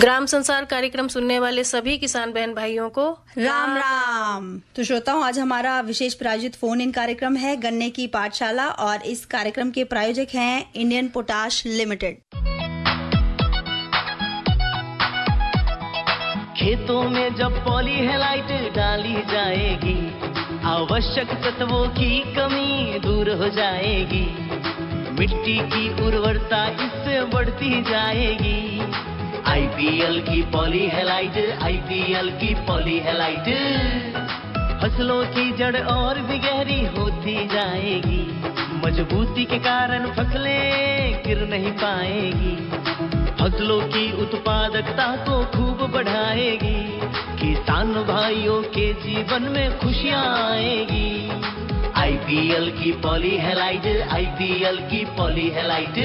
ग्राम संसार कार्यक्रम सुनने वाले सभी किसान बहन भाइयों को राम राम तो श्रोताओं आज हमारा विशेष प्रायोजित फोन इन कार्यक्रम है गन्ने की पाठशाला और इस कार्यक्रम के प्रायोजक हैं इंडियन पोटाश लिमिटेड खेतों में जब पॉली हेलाइट डाली जाएगी आवश्यक तत्वों की कमी दूर हो जाएगी मिट्टी की उर्वरता इससे बढ़ती जाएगी आईपीएल की पॉली पॉलीहेलाइट आईपीएल की पॉली हेलाइट फसलों की जड़ और भी गहरी होती जाएगी मजबूती के कारण फसलें गिर नहीं पाएगी फसलों की उत्पादकता को खूब बढ़ाएगी किसान भाइयों के जीवन में खुशियाँ आएगी आईपीएल की पॉली पॉलीहेलाइट आईपीएल की पॉली हेलाइट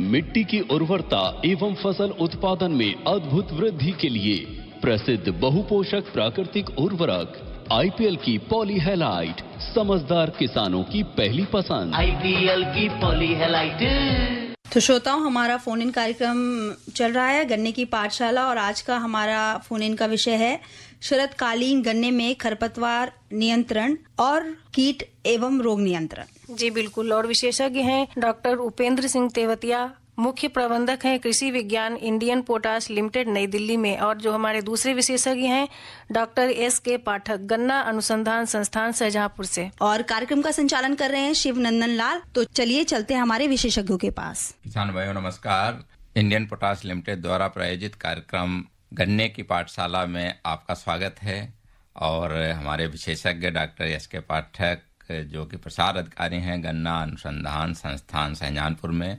मिट्टी की उर्वरता एवं फसल उत्पादन में अद्भुत वृद्धि के लिए प्रसिद्ध बहुपोषक प्राकृतिक उर्वरक आईपीएल की पॉलीहेलाइट समझदार किसानों की पहली पसंद आईपीएल की पॉलीहेलाइट तो श्रोताओं हमारा फोन इन कार्यक्रम चल रहा है गन्ने की पाठशाला और आज का हमारा फोन इन का विषय है शरतकालीन गन्ने में खरपतवार नियंत्रण और कीट एवं रोग नियंत्रण जी बिल्कुल और विशेषज्ञ हैं डॉक्टर उपेंद्र सिंह तेवतिया मुख्य प्रबंधक हैं कृषि विज्ञान इंडियन पोटास लिमिटेड नई दिल्ली में और जो हमारे दूसरे विशेषज्ञ हैं डॉक्टर एस के पाठक गन्ना अनुसंधान संस्थान शाहजहांपुर से और कार्यक्रम का संचालन कर रहे हैं शिव नंदन लाल तो चलिए चलते हैं हमारे विशेषज्ञों के पास किसान भाइयों नमस्कार इंडियन पोटास लिमिटेड द्वारा प्रायोजित कार्यक्रम गन्ने की पाठशाला में आपका स्वागत है और हमारे विशेषज्ञ डॉक्टर एस के पाठक जो कि प्रसार अधिकारी हैं गन्ना अनुसंधान संस्थान सहजानपुर में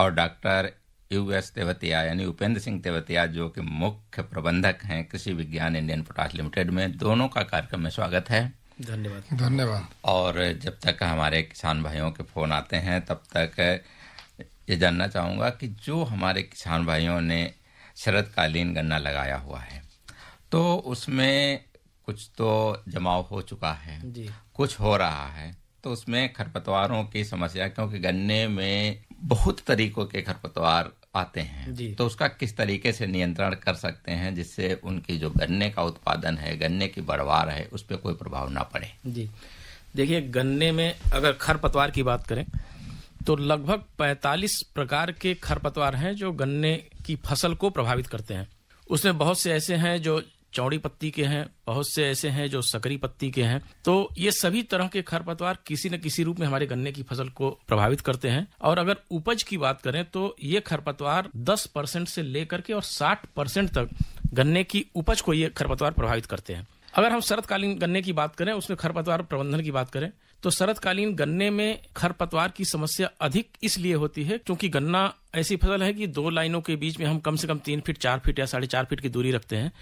और डॉक्टर यू एस तेवतिया यानी उपेंद्र सिंह तेवतिया जो कि मुख्य प्रबंधक हैं कृषि विज्ञान इंडियन पोटास लिमिटेड में दोनों का कार्यक्रम में स्वागत है धन्यवाद धन्यवाद और जब तक हमारे किसान भाइयों के फ़ोन आते हैं तब तक ये जानना चाहूँगा कि जो हमारे किसान भाइयों ने शरदकालीन गन्ना लगाया हुआ है तो उसमें कुछ तो जमाव हो चुका है कुछ हो रहा है तो उसमें खरपतवारों की समस्या क्योंकि गन्ने में बहुत तरीकों के खरपतवार आते हैं तो उसका किस तरीके से नियंत्रण कर सकते हैं जिससे उनकी जो गन्ने का उत्पादन है गन्ने की बढ़वार है उस पर कोई प्रभाव ना पड़े जी देखिए गन्ने में अगर खरपतवार की बात करें तो लगभग 45 प्रकार के खरपतवार हैं जो गन्ने की फसल को प्रभावित करते हैं उसमें बहुत से ऐसे हैं जो चौड़ी पत्ती के हैं बहुत से ऐसे हैं जो सकरी पत्ती के हैं तो ये सभी तरह के खरपतवार किसी न किसी रूप में हमारे गन्ने की फसल को प्रभावित करते हैं और अगर उपज की बात करें तो ये खरपतवार 10 परसेंट से लेकर के और 60 परसेंट तक गन्ने की उपज को ये खरपतवार प्रभावित करते हैं अगर हम शरतकालीन गन्ने की बात करें उसमें खरपतवार प्रबंधन की बात करें तो शरतकालीन गन्ने में खरपतवार की समस्या अधिक इसलिए होती है क्योंकि गन्ना ऐसी फसल है कि दो लाइनों के बीच में हम कम से कम तीन फीट चार फीट या साढ़े चार फीट की दूरी रखते हैं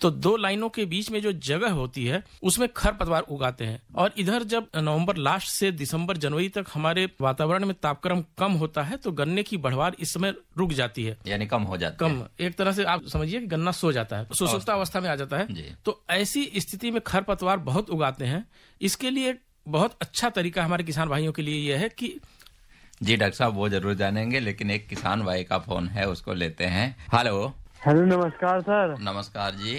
तो दो लाइनों के बीच में जो जगह होती है उसमें खरपतवार उगाते हैं और इधर जब नवंबर लास्ट से दिसंबर जनवरी तक हमारे वातावरण में तापक्रम कम होता है तो गन्ने की बढ़वार इस समय रुक जाती है यानी कम हो जाती कम है। एक तरह से आप समझिए कि गन्ना सो जाता है सुसुप्ता अवस्था में आ जाता है तो ऐसी स्थिति में खरपतवार बहुत उगाते हैं इसके लिए बहुत अच्छा तरीका हमारे किसान भाइयों के लिए यह है कि जी डॉक्टर साहब वो जरूर जानेंगे लेकिन एक किसान भाई का फोन है उसको लेते हैं हेलो हेलो नमस्कार सर नमस्कार जी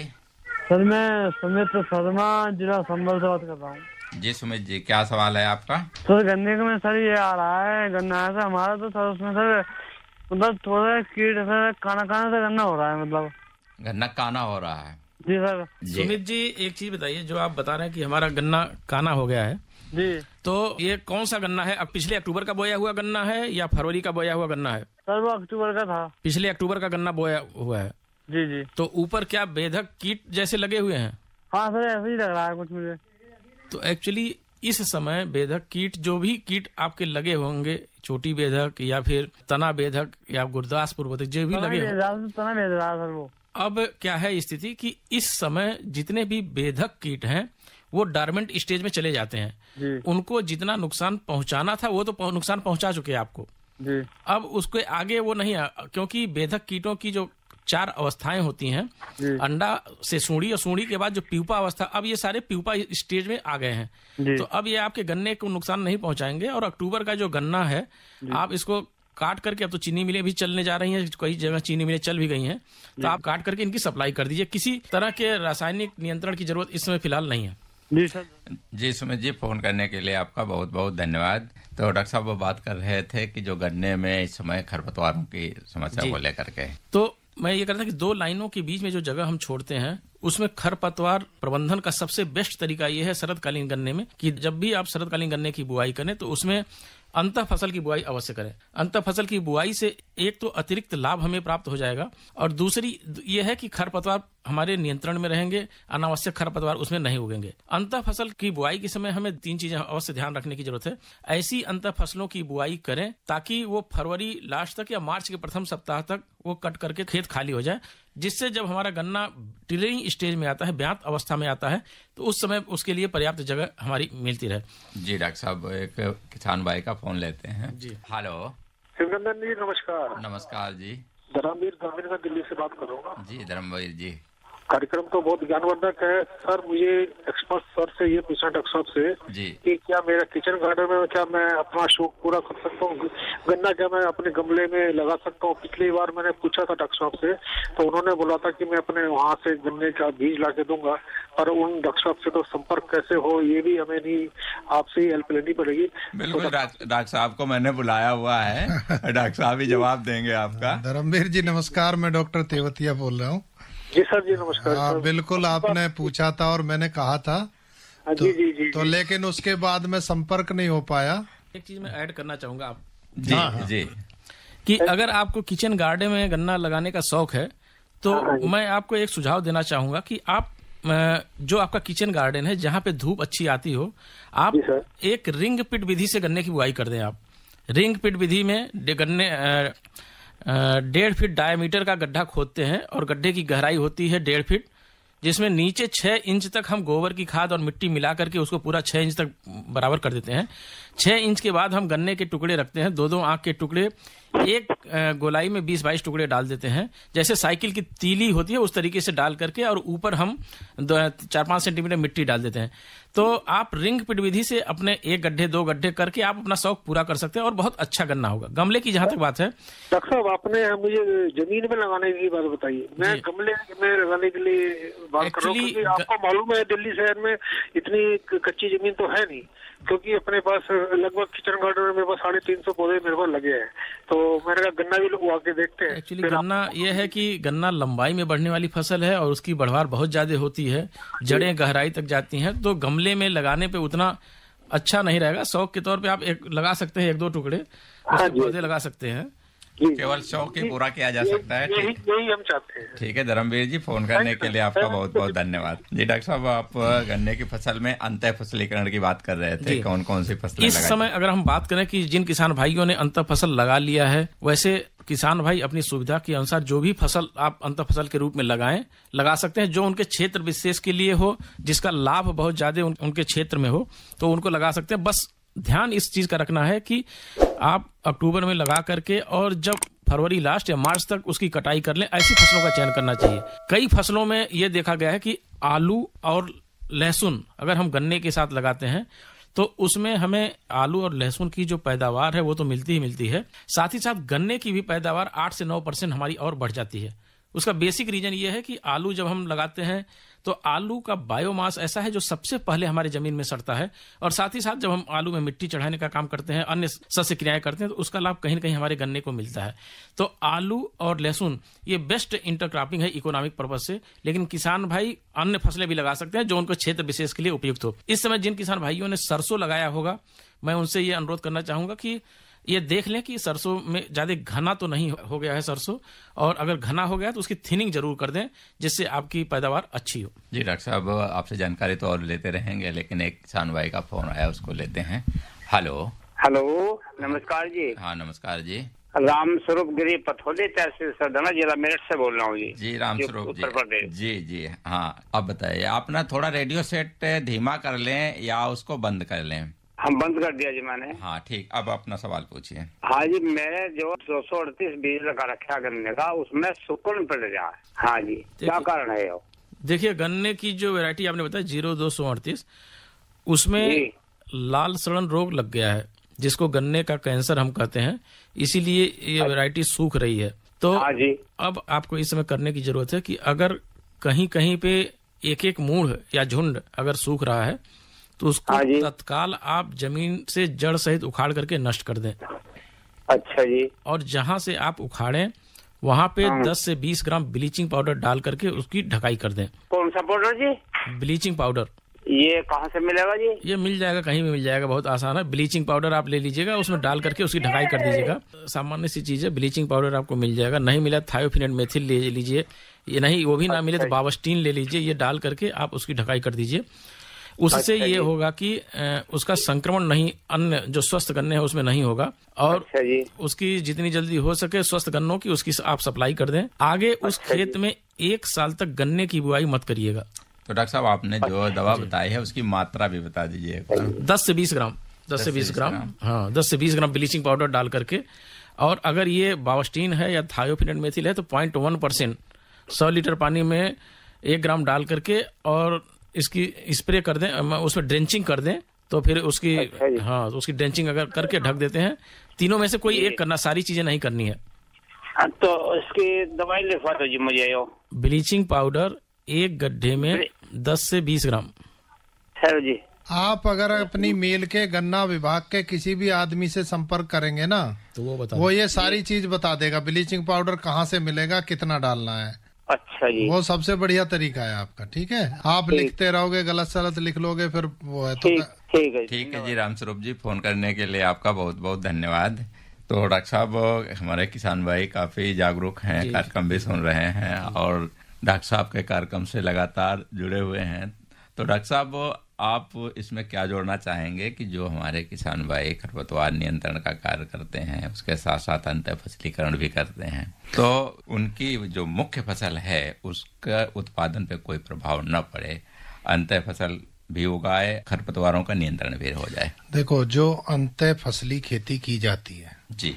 सर मैं सुमित शर्मा जिला संबल से बात कर रहा हूँ जी सुमित जी क्या सवाल है आपका सर गन्ने में सर ये आ रहा है गन्ना है सर हमारा तो सर उसमें सर मतलब थोड़ा कीट सर काना काना से गन्ना हो रहा है मतलब गन्ना काना हो रहा है जी सर सुमित जी एक चीज बताइए जो आप बता रहे हैं कि हमारा गन्ना काना हो गया है जी तो ये कौन सा गन्ना है अब पिछले अक्टूबर का बोया हुआ गन्ना है या फरवरी का बोया हुआ गन्ना है सर वो अक्टूबर का था पिछले अक्टूबर का गन्ना बोया हुआ है जी जी तो ऊपर क्या बेधक कीट जैसे लगे हुए हैं हाँ सर ऐसे ही लग रहा है कुछ मुझे तो एक्चुअली इस समय बेधक कीट जो भी कीट आपके लगे होंगे छोटी बेधक या फिर तना बेधक या गुरदासपुर बेधक जो भी लगे तो तना बेधक सर वो अब क्या है स्थिति कि इस समय जितने भी बेधक कीट हैं वो डार्मेंट स्टेज में चले जाते हैं उनको जितना नुकसान पहुंचाना था वो तो नुकसान पहुंचा चुके हैं आपको अब उसके आगे वो नहीं क्योंकि बेधक कीटों की जो चार अवस्थाएं होती हैं अंडा से सूढ़ी और सूढ़ी के बाद जो प्यूपा अवस्था अब ये सारे प्यूपा स्टेज में आ गए हैं तो अब ये आपके गन्ने को नुकसान नहीं पहुंचाएंगे और अक्टूबर का जो गन्ना है आप इसको काट करके अब तो चीनी मिलें भी चलने जा रही हैं कई जगह चीनी मिलें चल भी गई हैं तो आप काट करके इनकी सप्लाई कर दीजिए किसी तरह के रासायनिक नियंत्रण की जरूरत इस समय फिलहाल नहीं है जी सर जी सुमित जी फोन करने के लिए आपका बहुत बहुत धन्यवाद तो डॉक्टर साहब वो बात कर रहे थे कि जो गन्ने में इस समय खरपतवारों की समस्या को लेकर के तो मैं ये कह रहा था कि दो लाइनों के बीच में जो जगह हम छोड़ते हैं उसमें खरपतवार प्रबंधन का सबसे बेस्ट तरीका यह है शरदकालीन गन्ने में कि जब भी आप शरदकालीन गन्ने की बुआई करें तो उसमें अंत फसल की बुआई अवश्य करें अंत फसल की बुआई से एक तो अतिरिक्त लाभ हमें प्राप्त हो जाएगा और दूसरी ये है कि खरपतवार हमारे नियंत्रण में रहेंगे अनावश्यक खरपतवार उसमें नहीं उगेंगे अंत फसल की बुआई के समय हमें तीन चीजें अवश्य ध्यान रखने की जरूरत है ऐसी अंत फसलों की बुआई करें ताकि वो फरवरी लास्ट तक या मार्च के प्रथम सप्ताह तक वो कट करके खेत खाली हो जाए जिससे जब हमारा गन्ना टिलरिंग स्टेज में आता है ब्यांत अवस्था में आता है तो उस समय उसके लिए पर्याप्त जगह हमारी मिलती रहे जी डॉक्टर साहब एक किसान भाई का फोन लेते हैं जी हेलो जी नमस्कार नमस्कार जी धर्मवीर धर्मवीर दिल्ली से बात करूंगा जी धर्मवीर जी कार्यक्रम तो बहुत ज्ञानवर्धक है सर मुझे एक्सपर्ट सर से ये पूछना डॉक्टर साहब से कि क्या मेरा किचन गार्डन में क्या मैं अपना शौक पूरा कर सकता हूँ गन्ना क्या मैं अपने गमले में लगा सकता हूँ पिछली बार मैंने पूछा था डॉक्टर साहब से तो उन्होंने बोला था कि मैं अपने वहाँ से गन्ने का बीज ला के दूंगा पर उन डॉक्टर साहब से तो संपर्क कैसे हो ये भी हमें नहीं आपसे हेल्प लेनी पड़ेगी बिल्कुल डॉक्टर तो साहब को मैंने बुलाया हुआ है डॉक्टर साहब ही जवाब देंगे आपका धर्मवीर जी नमस्कार मैं डॉक्टर तेवतिया बोल रहा हूँ जी सर जी नमस्कार आ, हाँ, बिल्कुल आपने पूछा था और मैंने कहा था हाँ, तो, जी जी जी तो लेकिन उसके बाद में संपर्क नहीं हो पाया एक चीज मैं ऐड करना चाहूंगा आप जी हाँ, हाँ, जी कि अगर आपको किचन गार्डन में गन्ना लगाने का शौक है तो मैं आपको एक सुझाव देना चाहूंगा कि आप जो आपका किचन गार्डन है जहाँ पे धूप अच्छी आती हो आप एक रिंग पिट विधि से गन्ने की बुआई कर दें आप रिंग पिट विधि में गन्ने डेढ़ फीट डायमीटर का गड्ढा खोदते हैं और गड्ढे की गहराई होती है डेढ़ फीट जिसमें नीचे छः इंच तक हम गोबर की खाद और मिट्टी मिला करके उसको पूरा छह इंच तक बराबर कर देते हैं छह इंच के बाद हम गन्ने के टुकड़े रखते हैं दो दो आंख के टुकड़े एक गोलाई में 20 बाईस टुकड़े डाल देते हैं जैसे साइकिल की तीली होती है उस तरीके से डाल करके और ऊपर हम चार पांच सेंटीमीटर मिट्टी डाल देते हैं तो आप रिंग पिट विधि से अपने एक गड्ढे दो गड्ढे करके आप अपना शौक पूरा कर सकते हैं और बहुत अच्छा गन्ना होगा गमले की जहाँ तक बात है डॉक्टर साहब आपने मुझे जमीन में लगाने की बात बताई मैं गमले में लगाने के लिए बात कर रहा आपको मालूम है दिल्ली शहर में इतनी कच्ची जमीन तो है नहीं क्योंकि अपने पास लगभग किचन गार्डन में साढ़े तीन सौ पौधे मेरे पास लगे हैं तो मैंने कहा गन्ना भी लोग आके देखते हैं एक्चुअली गन्ना ये है कि गन्ना लंबाई में बढ़ने वाली फसल है और उसकी बढ़वार बहुत ज्यादा होती है जड़ें गहराई तक जाती हैं तो गमले में लगाने पे उतना अच्छा नहीं रहेगा शौक के तौर पे आप एक लगा सकते हैं एक दो टुकड़े हाँ पौधे लगा सकते हैं केवल शौक ही पूरा किया जा सकता है ठीक यही हम चाहते हैं ठीक है धर्मवीर जी फोन करने के लिए आपका बहुत बहुत धन्यवाद जी डॉक्टर साहब आप गन्ने की फसल में अंत फसलीकरण की बात कर रहे थे कौन कौन सी फसल इस समय अगर हम बात करें कि जिन किसान भाइयों ने अंत फसल लगा लिया है वैसे किसान भाई अपनी सुविधा के अनुसार जो भी फसल आप अंत फसल के रूप में लगाएं लगा सकते हैं जो उनके क्षेत्र विशेष के लिए हो जिसका लाभ बहुत ज्यादा उनके क्षेत्र में हो तो उनको लगा सकते हैं बस ध्यान इस चीज़ का रखना है कि आप अक्टूबर में लगा करके और जब फरवरी लास्ट या मार्च तक उसकी कटाई कर लें ऐसी फसलों का चयन करना चाहिए कई फसलों में ये देखा गया है कि आलू और लहसुन अगर हम गन्ने के साथ लगाते हैं तो उसमें हमें आलू और लहसुन की जो पैदावार है वो तो मिलती ही मिलती है साथ ही साथ गन्ने की भी पैदावार आठ से नौ परसेंट हमारी और बढ़ जाती है उसका बेसिक रीजन ये है कि आलू जब हम लगाते हैं तो आलू का बायोमास ऐसा है जो सबसे पहले हमारे जमीन में सड़ता है और साथ ही साथ जब हम आलू में मिट्टी चढ़ाने का काम करते हैं अन्य सस्य क्रियाएं करते हैं तो उसका लाभ कहीं ना कहीं हमारे गन्ने को मिलता है तो आलू और लहसुन ये बेस्ट इंटरक्रॉपिंग है इकोनॉमिक पर्पज से लेकिन किसान भाई अन्य फसलें भी लगा सकते हैं जो उनको क्षेत्र विशेष के लिए उपयुक्त हो इस समय जिन किसान भाइयों ने सरसों लगाया होगा मैं उनसे ये अनुरोध करना चाहूंगा कि ये देख लें कि सरसों में ज़्यादा घना तो नहीं हो गया है सरसों और अगर घना हो गया तो उसकी थिनिंग जरूर कर दें जिससे आपकी पैदावार अच्छी हो जी डॉक्टर साहब आपसे जानकारी तो और लेते रहेंगे लेकिन एक किसान भाई का फोन आया उसको लेते हैं हेलो हेलो नमस्कार जी हाँ नमस्कार जी राम स्वरूप गिरी पथोली तहसील सरदना जिला मेरठ से बोल रहा हूँ जी जी राम स्वरूप जी जी जी हाँ अब बताइए आप ना थोड़ा रेडियो सेट धीमा कर लें या उसको बंद कर लें हम बंद कर दिया जी मैंने हाँ ठीक अब अपना सवाल पूछिए हाँ जी मैंने जो दो सौ अड़तीस बीज लगा रखा गन्ने का उसमें सुकुन पड़ रहा है हाँ जी क्या कारण है वो देखिए गन्ने की जो वैरायटी आपने बताया जीरो दो सौ अड़तीस उसमें लाल सड़न रोग लग गया है जिसको गन्ने का कैंसर हम कहते हैं इसीलिए ये वैरायटी अच्छा। सूख रही है तो हाँ अब आपको इस समय करने की जरूरत है कि अगर कहीं कहीं पे एक एक मूढ़ या झुंड अगर सूख रहा है तो उसको हाँ तत्काल आप जमीन से जड़ सहित उखाड़ करके नष्ट कर दें अच्छा जी और जहाँ से आप उखाड़े वहाँ पे हाँ। दस 10 से 20 ग्राम ब्लीचिंग पाउडर डाल करके उसकी ढकाई कर दें कौन सा पाउडर जी ब्लीचिंग पाउडर ये कहाँ से मिलेगा जी ये मिल जाएगा कहीं भी मिल जाएगा बहुत आसान है ब्लीचिंग पाउडर आप ले लीजिएगा उसमें डाल करके उसकी ढकाई कर दीजिएगा सामान्य सी चीज है ब्लीचिंग पाउडर आपको मिल जाएगा नहीं मिला तो थायोफिनेट मेथिल ले लीजिए ये नहीं वो भी ना अच्छा मिले तो बावस्टीन ले लीजिए ये डाल करके आप उसकी ढकाई कर दीजिए उससे अच्छा ये होगा कि उसका संक्रमण नहीं अन्य जो स्वस्थ गन्ने हैं उसमें नहीं होगा और अच्छा जी। उसकी जितनी जल्दी हो सके स्वस्थ गन्नों की उसकी आप सप्लाई कर दें आगे अच्छा उस अच्छा खेत में एक साल तक गन्ने की बुआई मत करिएगा तो डॉक्टर साहब आपने जो अच्छा दवा बताई है उसकी मात्रा भी बता दीजिए दस से बीस ग्राम दस से बीस ग्राम हाँ दस से बीस ग्राम ब्लीचिंग पाउडर डाल करके और अगर ये बावस्टीन है या थायोफिन मेथिल है तो पॉइंट वन परसेंट सौ लीटर पानी में एक ग्राम डाल करके और इसकी स्प्रे कर दें उसमें ड्रेंचिंग कर दें तो फिर उसकी अच्छा हाँ तो उसकी ड्रेंचिंग अगर करके ढक देते हैं तीनों में से कोई एक करना सारी चीजें नहीं करनी है हाँ, तो उसकी दवाई लिखवा दो जी मुझे यो ब्लीचिंग पाउडर एक गड्ढे में दस से बीस ग्राम जी आप अगर अपनी मेल के गन्ना विभाग के किसी भी आदमी से संपर्क करेंगे ना तो वो बता वो ये सारी चीज बता देगा ब्लीचिंग पाउडर कहाँ से मिलेगा कितना डालना है अच्छा जी वो सबसे बढ़िया तरीका है आपका ठीक है आप ठीक। लिखते रहोगे गलत सलत लिख लोगे फिर वो है तो ठीक, ठीक है ठीक है जी राम स्वरूप जी फोन करने के लिए आपका बहुत बहुत धन्यवाद तो डॉक्टर साहब हमारे किसान भाई काफी जागरूक हैं कार्यक्रम भी सुन रहे हैं और डॉक्टर साहब के कार्यक्रम से लगातार जुड़े हुए हैं तो डॉक्टर साहब आप इसमें क्या जोड़ना चाहेंगे कि जो हमारे किसान भाई खरपतवार नियंत्रण का कार्य करते हैं उसके साथ साथ अंत फसलीकरण भी करते हैं तो उनकी जो मुख्य फसल है उसका उत्पादन पे कोई प्रभाव न पड़े अंत फसल भी उगाए खरपतवारों का नियंत्रण भी हो जाए देखो जो अंत फसली खेती की जाती है जी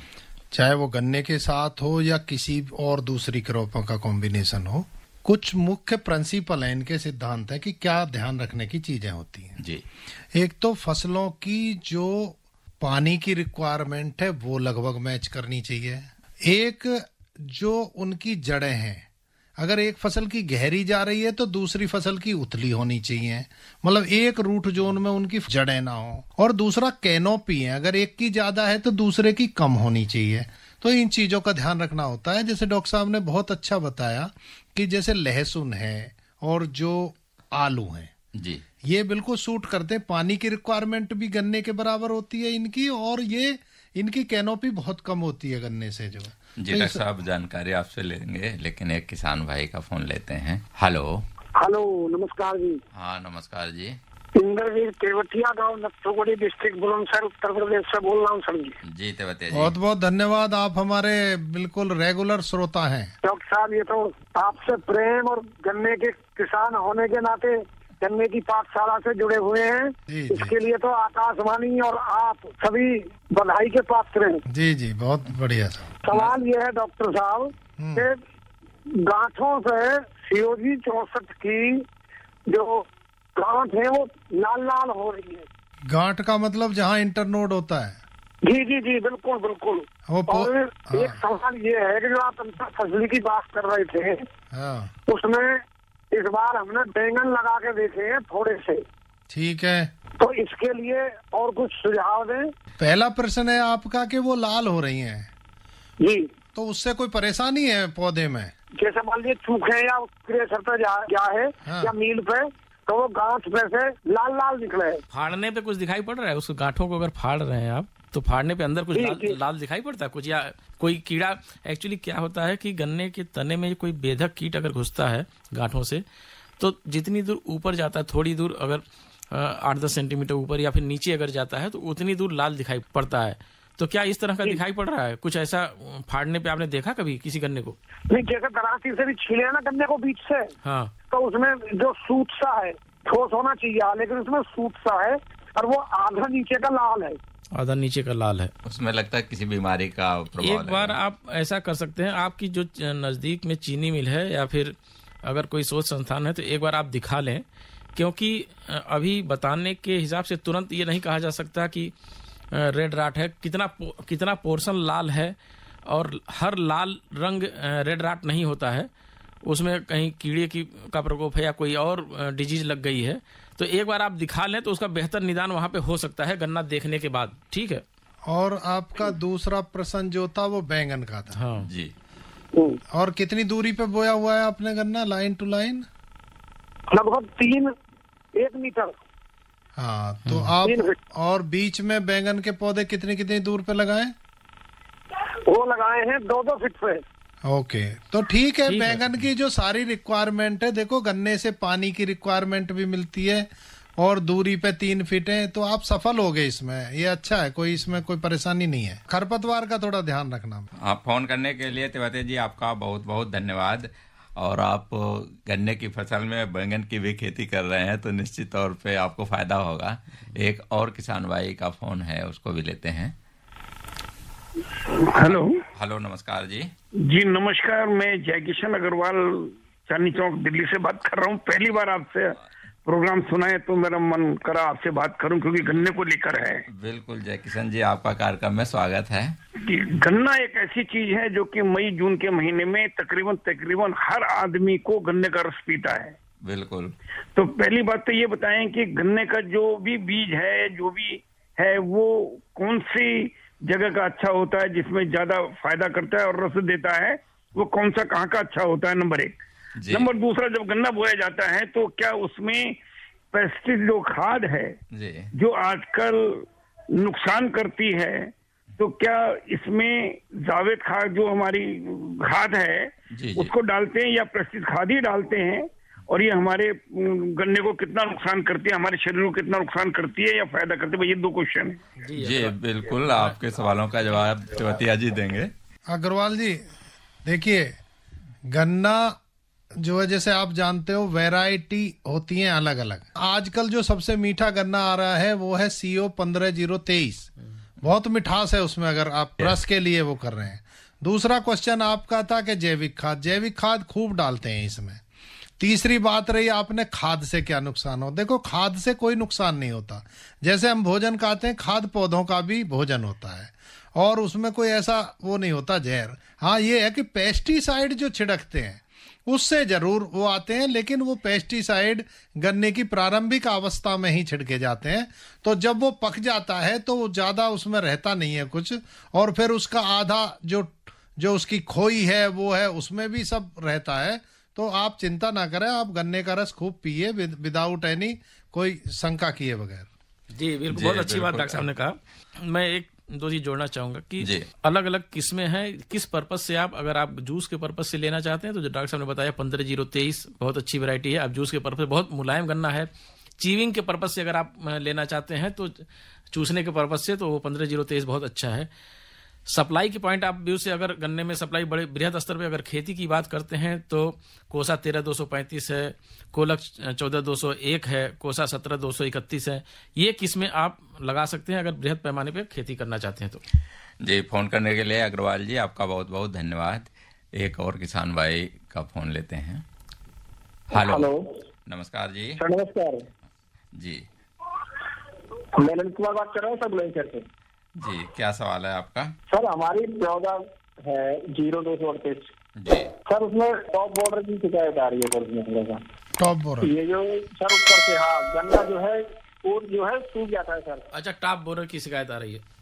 चाहे वो गन्ने के साथ हो या किसी और दूसरी क्रॉपों का कॉम्बिनेशन हो कुछ मुख्य प्रिंसिपल है इनके सिद्धांत है कि क्या ध्यान रखने की चीजें होती हैं जी एक तो फसलों की जो पानी की रिक्वायरमेंट है वो लगभग मैच करनी चाहिए एक जो उनकी जड़ें हैं अगर एक फसल की गहरी जा रही है तो दूसरी फसल की उथली होनी चाहिए मतलब एक रूट जोन में उनकी जड़ें ना हो और दूसरा कैनोपी है अगर एक की ज्यादा है तो दूसरे की कम होनी चाहिए तो इन चीज़ों का ध्यान रखना होता है जैसे डॉक्टर साहब ने बहुत अच्छा बताया कि जैसे लहसुन है और जो आलू हैं जी ये बिल्कुल सूट करते हैं पानी की रिक्वायरमेंट भी गन्ने के बराबर होती है इनकी और ये इनकी कैनोपी बहुत कम होती है गन्ने से जो जी तो डॉक्टर तो साहब जानकारी आपसे लेंगे लेकिन एक किसान भाई का फोन लेते हैं हेलो हेलो नमस्कार जी हाँ नमस्कार जी इंद्रवीर केवटिया गांव नक्सोगढ़ी डिस्ट्रिक्ट बुलंदशहर उत्तर प्रदेश से बोल रहा हूँ सर जी जी तेवतिया जी बहुत बहुत धन्यवाद आप हमारे बिल्कुल रेगुलर श्रोता हैं डॉक्टर साहब ये तो आपसे प्रेम और गन्ने के किसान होने के नाते गन्ने की पाठशाला से जुड़े हुए हैं इसके लिए तो आकाशवाणी और आप सभी बधाई के पात्र हैं जी जी बहुत बढ़िया सवाल ये है डॉक्टर साहब हम्म। के गांठों से सीओजी चौसठ की जो गांठ है वो लाल लाल हो रही है गांठ का मतलब जहाँ इंटरनोड होता है जी जी जी बिल्कुल बिल्कुल और हाँ। एक सवाल ये है कि जो आप अंतर फसली की बात कर रहे थे हाँ। उसमें इस बार हमने बैंगन लगा के देखे हैं थोड़े से ठीक है तो इसके लिए और कुछ सुझाव दें पहला प्रश्न है आपका कि वो लाल हो रही हैं जी तो उससे कोई परेशानी है पौधे में जैसे मान लीजिए चूखे या क्रेसर पे जा, जा है हाँ। या मील पे तो वो गांठ में से लाल लाल निकले फाड़ने पे कुछ दिखाई पड़ रहा है उस गांठों को अगर फाड़ रहे हैं आप तो फाड़ने पे अंदर कुछ लाल, लाल दिखाई पड़ता है कुछ या कोई कीड़ा एक्चुअली क्या होता है कि गन्ने के तने में कोई बेधक कीट अगर घुसता है गांठों से तो जितनी दूर ऊपर जाता है थोड़ी दूर अगर आठ दस सेंटीमीटर ऊपर या फिर नीचे अगर जाता है तो उतनी दूर लाल दिखाई पड़ता है तो क्या इस तरह का दिखाई पड़ रहा है कुछ ऐसा फाड़ने पे आपने देखा कभी किसी गन्ने को नहीं जैसे से भी छीले ना गन्ने को बीच से हाँ तो उसमें जो सूत सा है ठोस होना चाहिए हाँ, लेकिन उसमें सूत सा है और वो आधा नीचे का लाल है आधा नीचे का लाल है उसमें लगता है किसी बीमारी का प्रभाव एक बार आप ऐसा कर सकते हैं आपकी जो नज़दीक में चीनी मिल है या फिर अगर कोई शोध संस्थान है तो एक बार आप दिखा लें क्योंकि अभी बताने के हिसाब से तुरंत ये नहीं कहा जा सकता कि रेड राट है कितना कितना पोर्शन लाल है और हर लाल रंग रेड राट नहीं होता है उसमें कहीं कीड़े की का प्रकोप है या कोई और डिजीज लग गई है तो एक बार आप दिखा लें तो उसका बेहतर निदान वहाँ पे हो सकता है गन्ना देखने के बाद ठीक है और आपका दूसरा प्रश्न जो था वो बैंगन का था हाँ जी और कितनी दूरी पे बोया हुआ है आपने गन्ना लाइन टू लाइन लगभग तीन एक मीटर हाँ तो हम्म। आप और बीच में बैंगन के पौधे कितने कितनी दूर पे लगाए वो लगाए हैं दो दो फीट पे ओके तो ठीक है बैंगन की जो सारी रिक्वायरमेंट है देखो गन्ने से पानी की रिक्वायरमेंट भी मिलती है और दूरी पे तीन फीट है तो आप सफल हो गए इसमें ये अच्छा है कोई इसमें कोई परेशानी नहीं है खरपतवार का थोड़ा ध्यान रखना आप फोन करने के लिए तिवते जी आपका बहुत बहुत धन्यवाद और आप गन्ने की फसल में बैंगन की भी खेती कर रहे हैं तो निश्चित तौर पे आपको फायदा होगा एक और किसान भाई का फोन है उसको भी लेते हैं हेलो हेलो नमस्कार जी जी नमस्कार मैं जयकिशन अग्रवाल चांदी चौक दिल्ली से बात कर रहा हूँ पहली बार आपसे प्रोग्राम सुना है तो मेरा मन करा आपसे बात करूं क्योंकि गन्ने को लेकर है बिल्कुल जय किशन जी आपका कार्यक्रम में स्वागत है गन्ना एक ऐसी चीज है जो कि मई जून के महीने में तकरीबन तकरीबन हर आदमी को गन्ने का रस पीता है बिल्कुल तो पहली बात तो ये बताएं कि गन्ने का जो भी बीज है जो भी है वो कौन सी जगह का अच्छा होता है जिसमें ज्यादा फायदा करता है और रस देता है वो कौन सा कहाँ का अच्छा होता है नंबर एक नंबर दूसरा जब गन्ना बोया जाता है तो क्या उसमें पेस्टिस जो खाद है जो आजकल नुकसान करती है तो क्या इसमें जावेद खाद जो हमारी खाद है जी, जी. उसको डालते हैं या प्रस्तित खाद ही डालते हैं और ये हमारे गन्ने को कितना नुकसान करती है हमारे शरीर को कितना नुकसान करती है या फायदा करती है ये दो क्वेश्चन है जी, बिल्कुल आपके सवालों का जवाब चवतिया जी देंगे अग्रवाल जी देखिए गन्ना जो है जैसे आप जानते हो वैरायटी होती है अलग अलग आजकल जो सबसे मीठा गन्ना आ रहा है वो है सीओ पंद्रह जीरो तेईस बहुत मिठास है उसमें अगर आप रस के लिए वो कर रहे हैं दूसरा क्वेश्चन आपका था कि जैविक खाद जैविक खाद खूब डालते हैं इसमें तीसरी बात रही आपने खाद से क्या नुकसान हो देखो खाद से कोई नुकसान नहीं होता जैसे हम भोजन खाते हैं खाद पौधों का भी भोजन होता है और उसमें कोई ऐसा वो नहीं होता जहर हाँ ये है कि पेस्टिसाइड जो छिड़कते हैं उससे जरूर वो आते हैं लेकिन वो पेस्टिसाइड गन्ने की प्रारंभिक अवस्था में ही छिड़के जाते हैं तो जब वो पक जाता है तो ज़्यादा उसमें रहता नहीं है कुछ और फिर उसका आधा जो जो उसकी खोई है वो है उसमें भी सब रहता है तो आप चिंता ना करें आप गन्ने का रस खूब पिए विदाउट एनी कोई शंका किए बगैर जी बिल्कुल बहुत अच्छी बात डॉक्टर साहब ने कहा मैं एक दो चीज जोड़ना चाहूंगा कि अलग अलग किस्में हैं किस पर्पज से आप अगर आप जूस के पर्पज से लेना चाहते हैं तो डॉक्टर साहब ने बताया पंद्रह जीरो तेईस बहुत अच्छी वैरायटी है आप जूस के पर्पज बहुत मुलायम गन्ना है चीविंग के पर्पज से अगर आप लेना चाहते हैं तो चूसने के पर्पज से तो वो पंद्रह जीरो तेईस बहुत अच्छा है सप्लाई के पॉइंट ऑफ व्यू से अगर गन्ने में सप्लाई बड़े बृहद स्तर पे अगर खेती की बात करते हैं तो कोसा तेरह दो सौ पैंतीस है कोलक चौदह दो सौ एक है कोसा सत्रह दो सौ इकतीस है ये किस्में आप लगा सकते हैं अगर बृहद पैमाने पे खेती करना चाहते हैं तो जी फोन करने के लिए अग्रवाल जी आपका बहुत बहुत धन्यवाद एक और किसान भाई का फोन लेते हैं हेलो नमस्कार जी नमस्कार जी मैं बात कर रहा हूँ सब जी क्या सवाल है आपका सर हमारी चौदह है जीरो दो सौ अड़तीस जी सर उसमें टॉप बॉर्डर की शिकायत आ रही है सर टॉप बॉर्डर ये जो सर ऊपर से हाँ गन्ना जो है वो जो है सूख जाता है सर अच्छा टॉप बॉर्डर की शिकायत आ रही है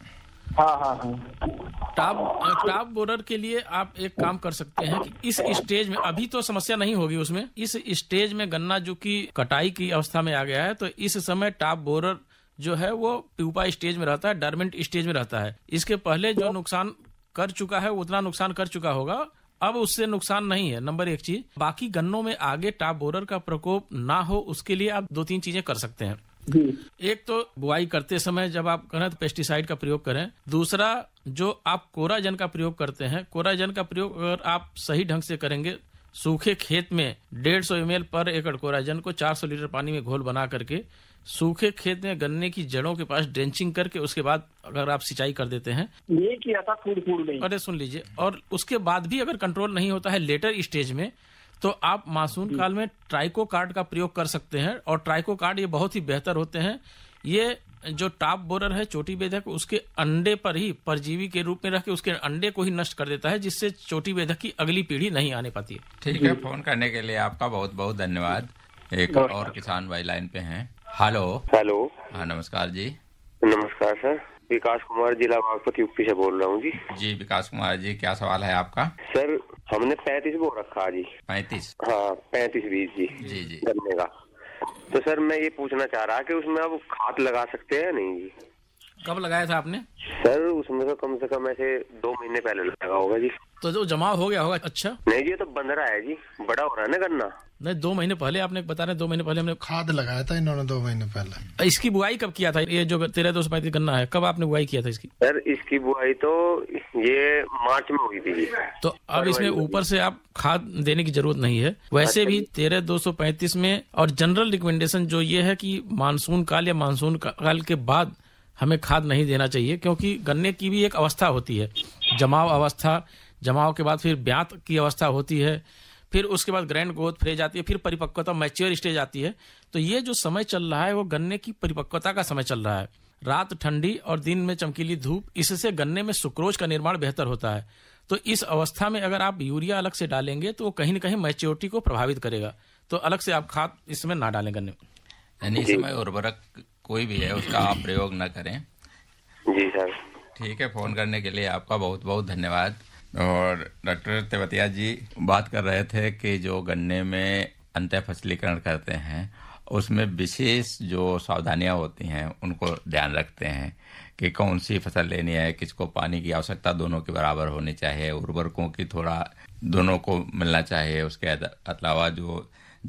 हाँ हाँ हाँ टॉप बोरर के लिए आप एक काम कर सकते हैं कि इस स्टेज में अभी तो समस्या नहीं होगी उसमें इस स्टेज में गन्ना जो कि कटाई की अवस्था में आ गया है तो इस समय टॉप बोरर जो है वो प्यूपा स्टेज में रहता है डरमेंट स्टेज में रहता है इसके पहले जो नुकसान कर चुका है उतना नुकसान कर चुका होगा अब उससे नुकसान नहीं है नंबर एक चीज बाकी गन्नों में आगे टाप बोरर का प्रकोप ना हो उसके लिए आप दो तीन चीजें कर सकते हैं एक तो बुआई करते समय जब आप करें तो पेस्टिसाइड का प्रयोग करें दूसरा जो आप कोराजन का प्रयोग करते हैं कोराजन का प्रयोग अगर आप सही ढंग से करेंगे सूखे खेत में डेढ़ सौ एम पर एकड़ कोराजन को सौ लीटर पानी में घोल बना करके सूखे खेत में गन्ने की जड़ों के पास ड्रेंचिंग करके उसके बाद अगर आप सिंचाई कर देते हैं ये किया था फूड फूड नहीं अरे सुन लीजिए और उसके बाद भी अगर कंट्रोल नहीं होता है लेटर स्टेज में तो आप मासून काल में ट्राइको कार्ड का प्रयोग कर सकते हैं और ट्राइको कार्ड ये बहुत ही बेहतर होते हैं ये जो टॉप बोरर है चोटी बेधक उसके अंडे पर ही परजीवी के रूप में रख के उसके अंडे को ही नष्ट कर देता है जिससे चोटी बेधक की अगली पीढ़ी नहीं आने पाती है ठीक है फोन करने के लिए आपका बहुत बहुत धन्यवाद एक और किसान वाई लाइन पे हैं हेलो हेलो हाँ नमस्कार जी नमस्कार सर विकास कुमार जिला बागपत यूपी से बोल रहा हूँ जी जी विकास कुमार जी क्या सवाल है आपका सर हमने पैंतीस बो रखा जी पैंतीस हाँ पैंतीस बीस जी जी जी गन्ने का तो सर मैं ये पूछना चाह रहा कि उसमें अब खाद लगा सकते हैं नहीं जी कब लगाया था आपने सर उसमें तो कम से कम ऐसे दो महीने पहले लगा होगा जी तो जो जमा हो गया होगा अच्छा नहीं जी तो बंद रहा है जी बड़ा हो रहा है ना गन्ना नहीं दो महीने पहले आपने बता रहे दो महीने पहले हमने खाद लगाया था इन्होंने दो महीने पहले इसकी बुआई कब किया था ये जो तेरह दो सौ पैंतीस गन्ना है कब आपने बुआई किया था इसकी सर इसकी बुआई तो ये मार्च में हुई थी तो अब इसमें ऊपर से आप खाद देने की जरूरत नहीं है वैसे अच्छा भी तेरह दो सौ पैंतीस में और जनरल रिकमेंडेशन जो ये है की मानसून काल या मानसून काल के बाद हमें खाद नहीं देना चाहिए क्योंकि गन्ने की भी एक अवस्था होती है जमाव अवस्था जमाव के बाद फिर ब्यात की अवस्था होती है फिर उसके बाद ग्रैंड ग्रोथ फ्रेज आती है फिर परिपक्वता मैच्योर स्टेज आती है तो ये जो समय चल रहा है वो गन्ने की परिपक्वता का समय चल रहा है रात ठंडी और दिन में चमकीली धूप इससे गन्ने में सुक्रोज का निर्माण बेहतर होता है तो इस अवस्था में अगर आप यूरिया अलग से डालेंगे तो वो कहीं ना कहीं मैच्योरिटी को प्रभावित करेगा तो अलग से आप खाद इसमें ना डालें गन्ने यानी इस समय उर्वरक कोई भी है उसका आप प्रयोग न करें जी सर ठीक है फोन करने के लिए आपका बहुत बहुत धन्यवाद और डॉक्टर तेवतिया जी बात कर रहे थे कि जो गन्ने में अंत फसलीकरण करते हैं उसमें विशेष जो सावधानियां होती हैं उनको ध्यान रखते हैं कि कौन सी फसल लेनी है किसको पानी की आवश्यकता दोनों के बराबर होनी चाहिए उर्वरकों की थोड़ा दोनों को मिलना चाहिए उसके अलावा जो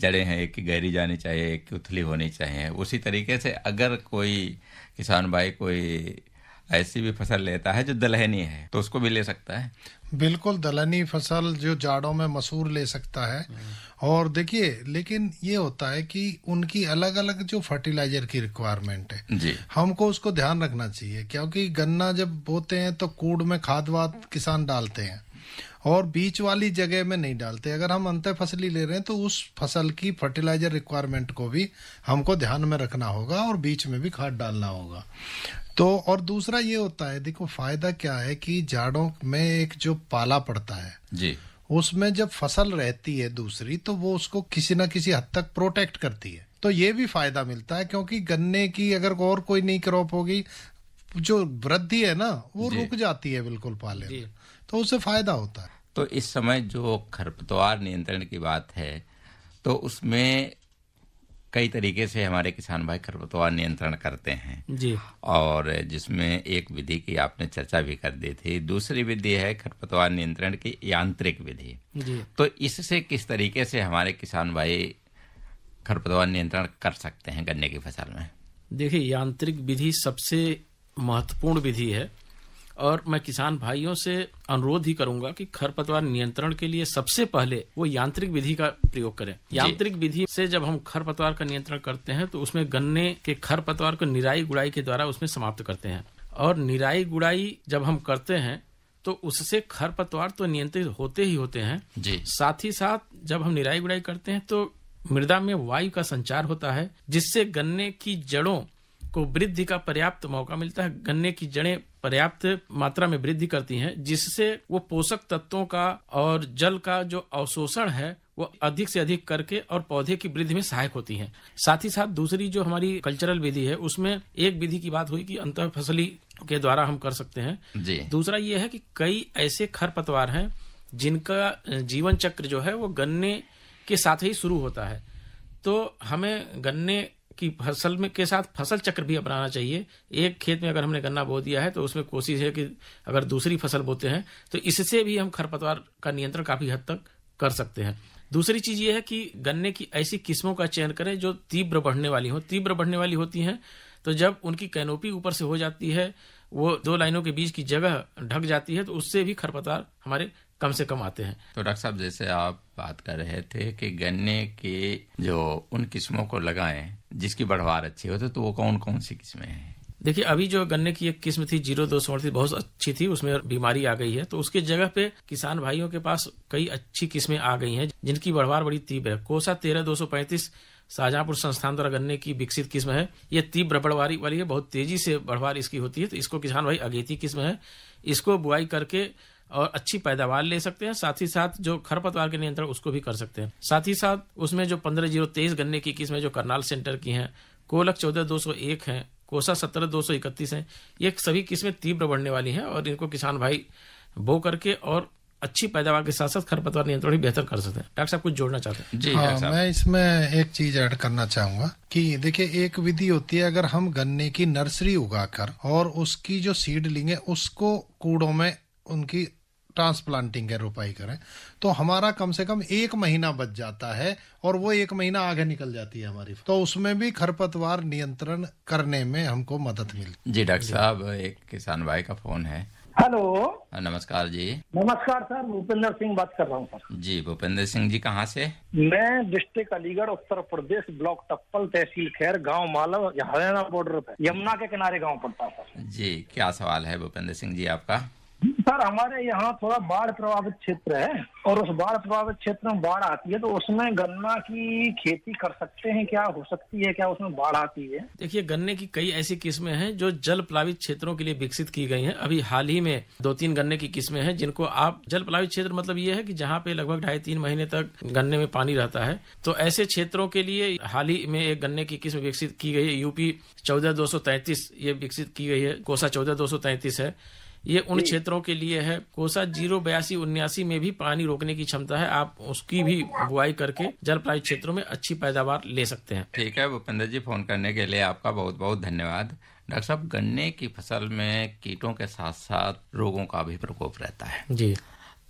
जड़ें हैं एक की गहरी जानी चाहिए एक की उथली होनी चाहिए उसी तरीके से अगर कोई किसान भाई कोई ऐसी भी फसल लेता है जो दलहनी है तो उसको भी ले सकता है बिल्कुल दलहनी फसल जो जाड़ों में मसूर ले सकता है और देखिए लेकिन ये होता है कि उनकी अलग अलग जो फर्टिलाइजर की रिक्वायरमेंट है जी। हमको उसको ध्यान रखना चाहिए क्योंकि गन्ना जब बोते हैं तो कूड़ में खाद वाद किसान डालते हैं और बीच वाली जगह में नहीं डालते अगर हम अंत फसली ले रहे हैं तो उस फसल की फर्टिलाइजर रिक्वायरमेंट को भी हमको ध्यान में रखना होगा और बीच में भी खाद डालना होगा तो और दूसरा ये होता है देखो फायदा क्या है कि जाड़ों में एक जो पाला पड़ता है जी उसमें जब फसल रहती है दूसरी तो वो उसको किसी ना किसी हद तक प्रोटेक्ट करती है तो ये भी फायदा मिलता है क्योंकि गन्ने की अगर और कोई नई क्रॉप होगी जो वृद्धि है ना वो रुक जाती है बिल्कुल पाले में तो उसे फायदा होता है तो इस समय जो खरपतवार नियंत्रण की बात है तो उसमें कई तरीके से हमारे किसान भाई खरपतवार नियंत्रण करते हैं जी और जिसमें एक विधि की आपने चर्चा भी कर दी थी दूसरी विधि है खरपतवार नियंत्रण की यांत्रिक विधि जी तो इससे किस तरीके से हमारे किसान भाई खरपतवार नियंत्रण कर सकते हैं गन्ने की फसल में देखिए यांत्रिक विधि सबसे महत्वपूर्ण विधि है और मैं किसान भाइयों से अनुरोध ही करूंगा कि खरपतवार नियंत्रण के लिए सबसे पहले वो यांत्रिक विधि का प्रयोग करें यांत्रिक विधि से जब हम खरपतवार का नियंत्रण करते हैं तो उसमें गन्ने के खरपतवार को निराई गुड़ाई के द्वारा उसमें समाप्त करते हैं और निराई गुड़ाई जब हम करते हैं तो उससे खरपतवार तो नियंत्रित होते ही होते हैं जी। साथ ही साथ जब हम निराई गुड़ाई करते हैं तो मृदा में वायु का संचार होता है जिससे गन्ने की जड़ों को वृद्धि का पर्याप्त मौका मिलता है गन्ने की जड़ें पर्याप्त मात्रा में वृद्धि करती हैं जिससे वो पोषक तत्वों का और जल का जो अवशोषण है वो अधिक से अधिक करके और पौधे की वृद्धि में सहायक होती हैं साथ ही साथ दूसरी जो हमारी कल्चरल विधि है उसमें एक विधि की बात हुई कि अंत फसली के द्वारा हम कर सकते हैं जी। दूसरा ये है कि कई ऐसे खरपतवार हैं जिनका जीवन चक्र जो है वो गन्ने के साथ ही शुरू होता है तो हमें गन्ने की फसल में के साथ फसल चक्र भी अपनाना चाहिए एक खेत में अगर हमने गन्ना बो दिया है तो उसमें कोशिश है कि अगर दूसरी फसल बोते हैं तो इससे भी हम खरपतवार का नियंत्रण काफी हद तक कर सकते हैं दूसरी चीज ये है कि गन्ने की ऐसी किस्मों का चयन करें जो तीव्र बढ़ने वाली हो तीव्र बढ़ने वाली होती हैं तो जब उनकी कैनोपी ऊपर से हो जाती है वो दो लाइनों के बीच की जगह ढक जाती है तो उससे भी खरपतवार हमारे कम से कम आते हैं तो डॉक्टर साहब जैसे आप बात कर रहे थे कि गन्ने के जो उन किस्मों को लगाएं जिसकी बढ़वार अच्छी होती तो, तो वो कौन कौन सी किस्में हैं देखिए अभी जो गन्ने की एक किस्म थी जीरो दो सौ बहुत अच्छी थी उसमें बीमारी आ गई है तो उसके जगह पे किसान भाइयों के पास कई अच्छी किस्में आ गई हैं जिनकी बढ़वार बड़ी तीव्र है कोसा तेरह दो सौ पैंतीस शाहजहांपुर संस्थान द्वारा गन्ने की विकसित किस्म है ये तीव्र बढ़वारी वाली है बहुत तेजी से बढ़वार इसकी होती है तो इसको किसान भाई अगेती किस्म है इसको बुआई करके और अच्छी पैदावार ले सकते हैं साथ ही साथ जो खरपतवार के नियंत्रण उसको भी कर सकते हैं साथ ही साथ उसमें जो पंद्रह जीरो तेईस गन्ने की किस्में जो करनाल सेंटर की हैं कोलक चौदह दो सौ एक है कोसा सत्रह दो सौ इकतीस है ये सभी किस्में तीव्र बढ़ने वाली हैं और इनको किसान भाई बो करके और अच्छी पैदावार के साथ साथ खरपतवार नियंत्रण भी बेहतर कर सकते हैं डॉक्टर साहब कुछ जोड़ना चाहते हैं जी हाँ, मैं इसमें एक चीज ऐड करना चाहूंगा कि देखिए एक विधि होती है अगर हम गन्ने की नर्सरी उगाकर और उसकी जो सीडलिंग है उसको कूड़ों में उनकी ट्रांसप्लांटिंग है रोपाई करें तो हमारा कम से कम एक महीना बच जाता है और वो एक महीना आगे निकल जाती है हमारी तो उसमें भी खरपतवार नियंत्रण करने में हमको मदद मिलती जी डॉक्टर साहब एक किसान भाई का फोन है हेलो हाँ, नमस्कार जी नमस्कार सर भूपेंद्र सिंह बात कर रहा हूँ सर जी भूपेंद्र सिंह जी कहाँ से मैं डिस्ट्रिक्ट अलीगढ़ उत्तर प्रदेश ब्लॉक टप्पल तहसील खैर गांव मालव हरियाणा बॉर्डर पे यमुना के किनारे गांव पड़ता हूँ जी क्या सवाल है भूपेंद्र सिंह जी आपका सर हमारे यहाँ थोड़ा बाढ़ प्रभावित क्षेत्र है और उस बाढ़ प्रभावित क्षेत्र में बाढ़ आती है तो उसमें गन्ना की खेती कर सकते हैं क्या हो सकती है क्या उसमें बाढ़ आती है देखिए गन्ने की कई ऐसी किस्में हैं जो जल प्लावित क्षेत्रों के लिए विकसित की गई हैं अभी हाल ही में दो तीन गन्ने की किस्में हैं जिनको आप जल प्लावित क्षेत्र मतलब ये है की जहाँ पे लगभग ढाई तीन महीने तक गन्ने में पानी रहता है तो ऐसे क्षेत्रों के लिए हाल ही में एक गन्ने की किस्म विकसित की गई है यूपी चौदह दो सौ तैतीस ये विकसित की गई है कोसा चौदह दो सौ तैतीस है ये उन क्षेत्रों के लिए है कोसा जीरो बयासी उन्यासी में भी पानी रोकने की क्षमता है आप उसकी भी बुआई करके जल प्रायु क्षेत्रों में अच्छी पैदावार ले सकते हैं ठीक है भूपेंद्र जी फोन करने के लिए आपका बहुत बहुत धन्यवाद डॉक्टर साहब गन्ने की फसल में कीटों के साथ साथ रोगों का भी प्रकोप रहता है जी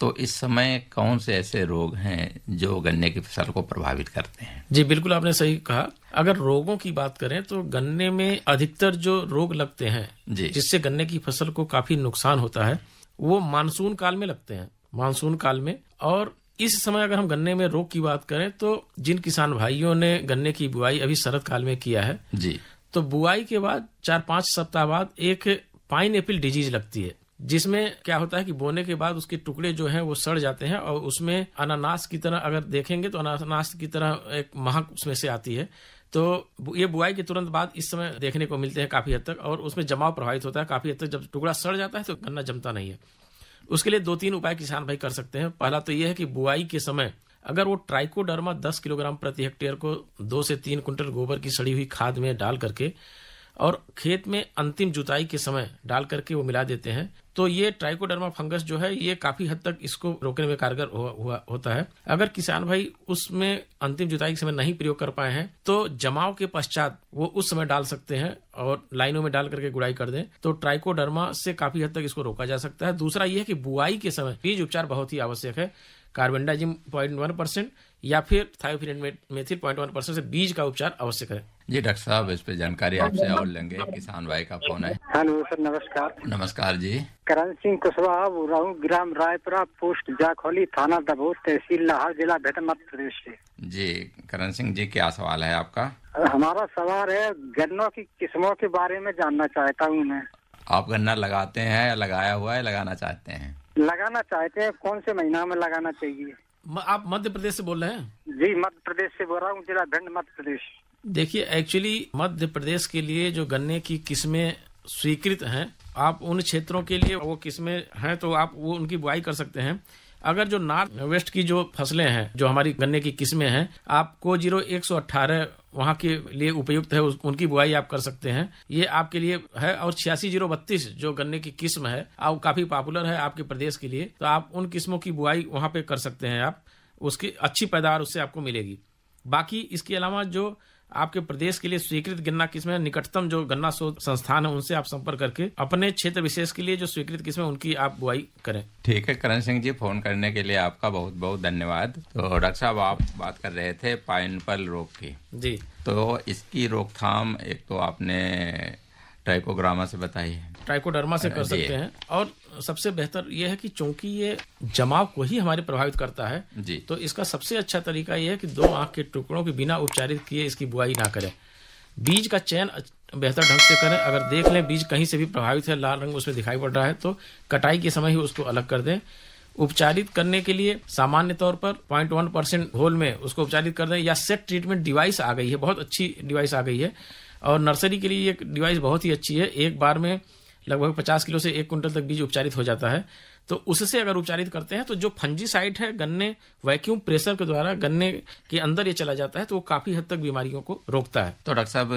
तो इस समय कौन से ऐसे रोग हैं जो गन्ने की फसल को प्रभावित करते हैं जी बिल्कुल आपने सही कहा अगर रोगों की बात करें तो गन्ने में अधिकतर जो रोग लगते हैं जिससे गन्ने की फसल को काफी नुकसान होता है वो मानसून काल में लगते हैं मानसून काल में और इस समय अगर हम गन्ने में रोग की बात करें तो जिन किसान भाइयों ने गन्ने की बुआई अभी शरद काल में किया है जी तो बुआई के बाद चार पांच सप्ताह बाद एक पाइन एपिल डिजीज लगती है जिसमें क्या होता है कि बोने के बाद उसके टुकड़े जो हैं वो सड़ जाते हैं और उसमें अनानास की तरह अगर देखेंगे तो अनानास की तरह एक महक उसमें से आती है तो ये बुआई के तुरंत बाद इस समय देखने को मिलते हैं काफ़ी हद तक और उसमें जमाव प्रभावित होता है काफ़ी हद तक जब टुकड़ा सड़ जाता है तो गन्ना जमता नहीं है उसके लिए दो तीन उपाय किसान भाई कर सकते हैं पहला तो ये है कि बुआई के समय अगर वो ट्राइकोडर्मा दस किलोग्राम प्रति हेक्टेयर को दो से तीन कुंटल गोबर की सड़ी हुई खाद में डाल करके और खेत में अंतिम जुताई के समय डाल करके वो मिला देते हैं तो ये ट्राइकोडर्मा फंगस जो है ये काफी हद तक इसको रोकने में कारगर हुआ, हुआ होता है अगर किसान भाई उसमें अंतिम जुताई के समय नहीं प्रयोग कर पाए हैं तो जमाव के पश्चात वो उस समय डाल सकते हैं और लाइनों में डाल करके गुड़ाई कर दें तो ट्राइकोडर्मा से काफी हद तक इसको रोका जा सकता है दूसरा ये है कि बुआई के समय बीज उपचार बहुत ही आवश्यक है carbendazim point one percent या फिर thiophanate methyl point one percent से बीज का उपचार अवश्य करें जी डॉक्टर साहब इस पे जानकारी आपसे और लेंगे किसान भाई का फोन है हेलो सर नमस्कार नमस्कार जी करण सिंह कुशवाहा बोल रहा हूँ ग्राम रायपुरा पोस्ट जाखोली थाना दबोर तहसील लाहौर जिला भेटन मध्य प्रदेश ऐसी जी करण सिंह जी क्या सवाल है आपका हमारा सवाल है गन्नों की किस्मों के बारे में जानना चाहता हूँ मैं आप गन्ना लगाते हैं या लगाया हुआ है लगाना चाहते हैं लगाना चाहते हैं कौन से महीना में लगाना चाहिए म, आप मध्य प्रदेश से बोल रहे हैं जी मध्य प्रदेश से बोल रहा हूँ जिला भिंड मध्य प्रदेश देखिए एक्चुअली मध्य प्रदेश के लिए जो गन्ने की किस्में स्वीकृत हैं आप उन क्षेत्रों के लिए वो किस्में हैं तो आप वो उनकी बुआई कर सकते हैं अगर जो नॉर्थ वेस्ट की जो फसलें हैं जो हमारी गन्ने की किस्में हैं आपको जीरो एक सौ अट्ठारह वहाँ के लिए उपयुक्त है उनकी बुआई आप कर सकते हैं ये आपके लिए है और छियासी जीरो बत्तीस जो गन्ने की किस्म है और काफी पॉपुलर है आपके प्रदेश के लिए तो आप उन किस्मों की बुआई वहाँ पे कर सकते हैं आप उसकी अच्छी पैदावार उससे आपको मिलेगी बाकी इसके अलावा जो आपके प्रदेश के लिए स्वीकृत गन्ना किस्म है निकटतम जो गन्ना शोध संस्थान है उनसे आप संपर्क करके अपने क्षेत्र विशेष के लिए जो स्वीकृत किस्म है उनकी आप बुआई करें ठीक है करण सिंह जी फोन करने के लिए आपका बहुत बहुत धन्यवाद तो डॉक्टर साहब आप बात कर रहे थे पाइन रोग की जी तो इसकी रोकथाम एक तो आपने ट्राइकोग्रामा से बताई है ट्राइकोडर्मा से कर सकते हैं और सबसे बेहतर यह है कि चूंकि ये जमाव को ही हमारे प्रभावित करता है जी। तो इसका सबसे अच्छा तरीका यह है कि दो आंख के टुकड़ों के बिना उपचारित किए इसकी बुआई ना करें बीज का चयन बेहतर ढंग से करें अगर देख लें बीज कहीं से भी प्रभावित है लाल रंग उसमें दिखाई पड़ रहा है तो कटाई के समय ही उसको अलग कर दें उपचारित करने के लिए सामान्य तौर पर वन परसेंट होल में उसको उपचारित कर दें या सेट ट्रीटमेंट डिवाइस आ गई है बहुत अच्छी डिवाइस आ गई है और नर्सरी के लिए ये डिवाइस बहुत ही अच्छी है एक बार में लगभग पचास किलो से एक कुंटल तक बीज उपचारित हो जाता है तो उससे अगर उपचारित करते हैं तो जो फंजी साइट है गन्ने वैक्यूम प्रेशर के द्वारा गन्ने के अंदर ये चला जाता है तो वो काफ़ी हद तक बीमारियों को रोकता है तो डॉक्टर साहब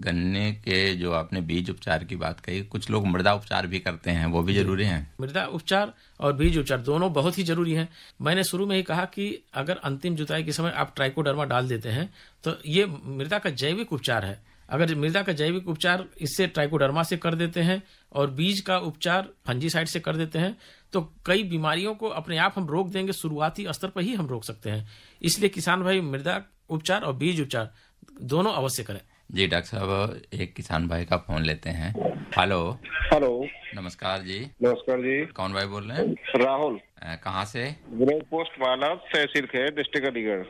गन्ने के जो आपने बीज उपचार की बात कही कुछ लोग मृदा उपचार भी करते हैं वो भी जरूरी है मृदा उपचार और बीज उपचार दोनों बहुत ही जरूरी है मैंने शुरू में ही कहा कि अगर अंतिम जुताई के समय आप ट्राइकोडर्मा डाल देते हैं तो ये मृदा का जैविक उपचार है अगर मृदा का जैविक उपचार इससे ट्राइकोडर्मा से कर देते हैं और बीज का उपचार फंजीसाइड से कर देते हैं तो कई बीमारियों को अपने आप हम रोक देंगे शुरुआती स्तर पर ही हम रोक सकते हैं इसलिए किसान भाई मृदा उपचार और बीज उपचार दोनों अवश्य करें जी डॉक्टर साहब एक किसान भाई का फोन लेते हैं हेलो हेलो नमस्कार जी नमस्कार जी कौन भाई बोल रहे हैं राहुल कहाँ से पोस्ट वाला तहसील के डिस्ट्रिक्ट अलीगढ़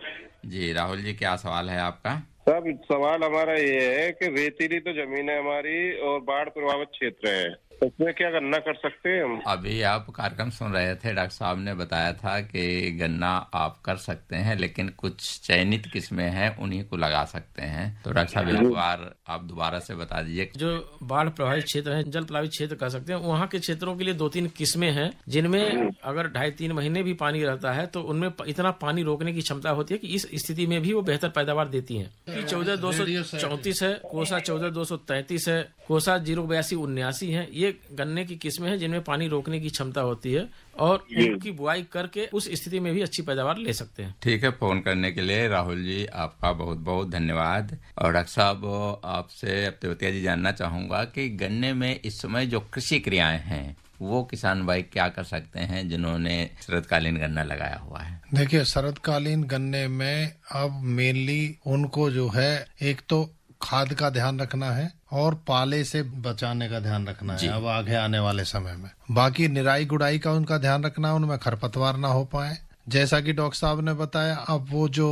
जी राहुल जी क्या सवाल है आपका सब सवाल हमारा ये है कि रेतीली तो जमीन है हमारी और बाढ़ प्रभावित क्षेत्र है क्या गन्ना कर सकते हैं हम अभी आप कार्यक्रम सुन रहे थे डॉक्टर साहब ने बताया था कि गन्ना आप कर सकते हैं लेकिन कुछ चयनित किस्में हैं उन्हीं को लगा सकते हैं तो डॉक्टर साहब एक बार आप दोबारा से बता दीजिए जो बाढ़ प्रभावित क्षेत्र है जल प्रभावित क्षेत्र कह सकते हैं वहाँ के क्षेत्रों के लिए दो तीन किस्में हैं जिनमें अगर ढाई तीन महीने भी पानी रहता है तो उनमें इतना पानी रोकने की क्षमता होती है की इस स्थिति में भी वो बेहतर पैदावार देती है चौदह दो सौ चौतीस है कोसा चौदह दो सौ तैतीस है कोसा जीरो बयासी उन्यासी है ये गन्ने की किस्में हैं जिनमें पानी रोकने की क्षमता होती है और उनकी बुआई करके उस स्थिति में भी अच्छी पैदावार ले सकते हैं ठीक है फोन करने के लिए राहुल जी आपका बहुत बहुत धन्यवाद और डॉक्टर साहब आपसे अब जी जानना चाहूंगा कि गन्ने में इस समय जो कृषि क्रियाएं हैं वो किसान भाई क्या कर सकते हैं जिन्होंने शरदकालीन गन्ना लगाया हुआ है देखिए शरदकालीन गन्ने में अब मेनली उनको जो है एक तो खाद का ध्यान रखना है और पाले से बचाने का ध्यान रखना है अब आगे आने वाले समय में बाकी निराई गुड़ाई का उनका ध्यान रखना है उनमें खरपतवार ना हो पाए जैसा कि डॉक्टर साहब ने बताया अब वो जो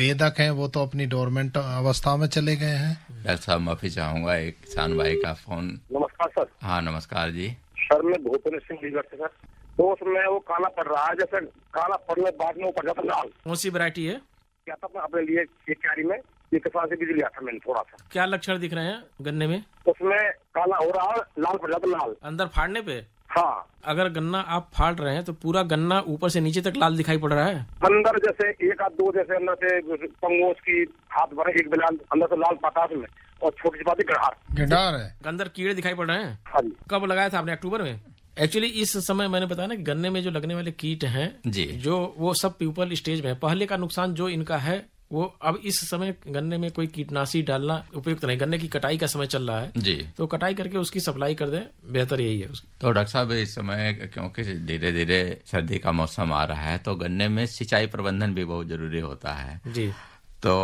बेदक हैं वो तो अपनी डोरमेंट अवस्था में चले गए हैं डॉक्टर साहब माफी चाहूंगा एक किसान भाई का फोन नमस्कार सर हाँ नमस्कार जी सर मैं भूपेंद्र सिंह जी करते सर तो उसमें वो काला पड़ रहा है जैसे काला पड़ने बाद में वो पड़ जाता लाल कौन सी वरायटी है क्या था अपने लिए एक क्यारी में ये किसान से बीज लिया था मैंने थोड़ा सा क्या लक्षण दिख रहे हैं गन्ने में उसमें काला हो रहा लाल पड़ रहा लाल अंदर फाड़ने पे हाँ अगर गन्ना आप फाड़ रहे हैं तो पूरा गन्ना ऊपर से नीचे तक लाल दिखाई पड़ रहा है अंदर जैसे एक आध दो जैसे अंदर से पंगोस की हाथ भरे एक बिलाल अंदर से लाल पतास में और छोटी सी बात गढ़ार गढ़ार है अंदर कीड़े दिखाई पड़ रहे हैं हाँ जी कब लगाया था आपने अक्टूबर में एक्चुअली इस समय मैंने बताया ना गन्ने में जो लगने वाले कीट हैं जी जो वो सब पीपल स्टेज में है पहले का नुकसान जो इनका है वो अब इस समय गन्ने में कोई कीटनाशी डालना उपयुक्त नहीं गन्ने की कटाई का समय चल रहा है जी तो कटाई करके उसकी सप्लाई कर दें बेहतर यही है तो डॉक्टर साहब इस समय क्योंकि धीरे धीरे सर्दी का मौसम आ रहा है तो गन्ने में सिंचाई प्रबंधन भी बहुत जरूरी होता है जी तो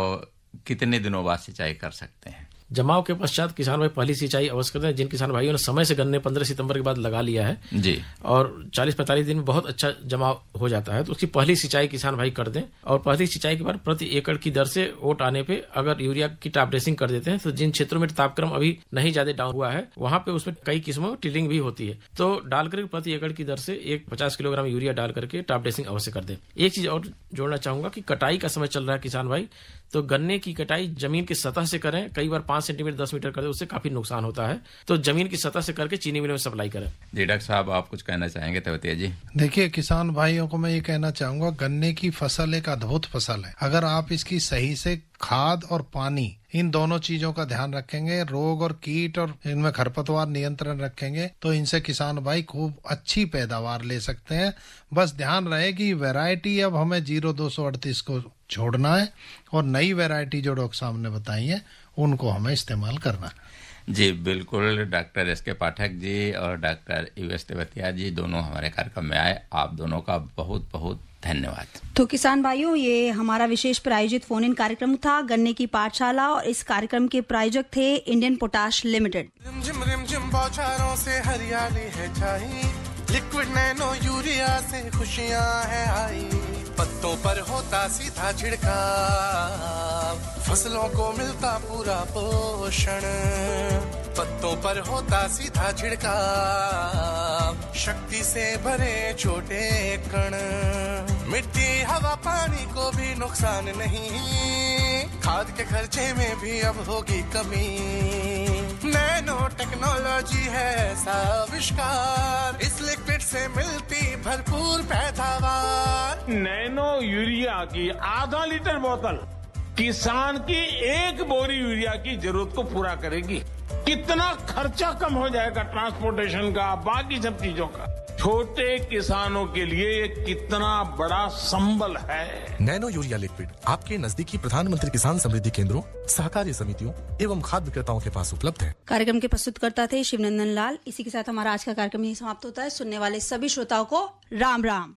कितने दिनों बाद सिंचाई कर सकते हैं जमाव के पश्चात किसान भाई पहली सिंचाई अवश्य करते हैं जिन किसान भाइयों ने समय से गन्ने पंद्रह सितंबर के बाद लगा लिया है जी और चालीस पैंतालीस दिन में बहुत अच्छा जमाव हो जाता है तो उसकी पहली सिंचाई किसान भाई कर दें और पहली सिंचाई के बाद प्रति एकड़ की दर से वोट आने पर अगर यूरिया की टाप ड्रेसिंग कर देते हैं तो जिन क्षेत्रों में तापक्रम अभी नहीं ज्यादा डाउन हुआ है वहाँ पे उसमें कई किस्मों में टिलिंग भी होती है तो डालकर प्रति एकड़ की दर से एक पचास किलोग्राम यूरिया डाल करके टाप ड्रेसिंग अवश्य कर दे एक चीज और जोड़ना चाहूंगा की कटाई का समय चल रहा है किसान भाई तो गन्ने की कटाई जमीन की सतह से करें कई बार पांच सेंटीमीटर दस मीटर करें उससे काफी नुकसान होता है तो जमीन की सतह से करके चीनी मिलों में सप्लाई करें जी डॉक्टर साहब आप कुछ कहना चाहेंगे तो जी देखिए किसान भाइयों को मैं ये कहना चाहूंगा गन्ने की फसल एक अद्भुत फसल है अगर आप इसकी सही से खाद और पानी इन दोनों चीजों का ध्यान रखेंगे रोग और कीट और इनमें खरपतवार नियंत्रण रखेंगे तो इनसे किसान भाई खूब अच्छी पैदावार ले सकते हैं बस ध्यान रहे कि वैरायटी अब हमें जीरो दो सौ अड़तीस को छोड़ना है और नई वैरायटी जो डॉक्टर साहब ने बताई है उनको हमें इस्तेमाल करना जी बिल्कुल डॉक्टर एस के पाठक जी और doctor U S Tewatia ji दोनों हमारे कार्यक्रम में आए आप दोनों का बहुत बहुत धन्यवाद तो किसान भाइयों ये हमारा विशेष प्रायोजित फोन इन कार्यक्रम था गन्ने की पाठशाला और इस कार्यक्रम के प्रायोजक थे इंडियन पोटाश लिमिटेड बौछारों से हरियाली है लिक्विड नैनो यूरिया से खुशियाँ है आई पत्तों पर होता सीधा छिड़काव फसलों को मिलता पूरा पोषण पत्तों पर होता सीधा छिड़काव शक्ति से भरे छोटे कण मिट्टी हवा पानी को भी नुकसान नहीं खाद के खर्चे में भी अब होगी कमी नैनो टेक्नोलॉजी है ऐसा आविष्कार इस लिक्विड से मिलती भरपूर पैदावार नैनो यूरिया की आधा लीटर बोतल किसान की एक बोरी यूरिया की जरूरत को पूरा करेगी कितना खर्चा कम हो जाएगा ट्रांसपोर्टेशन का बाकी सब चीजों का छोटे किसानों के लिए ये कितना बड़ा संबल है नैनो यूरिया लिक्विड आपके नजदीकी प्रधानमंत्री किसान समृद्धि केंद्रों सहकारी समितियों एवं खाद्य विक्रेताओं के पास उपलब्ध है कार्यक्रम के प्रस्तुतकर्ता थे शिवनंदन लाल इसी के साथ हमारा आज का कार्यक्रम यही समाप्त होता है सुनने वाले सभी श्रोताओं को राम राम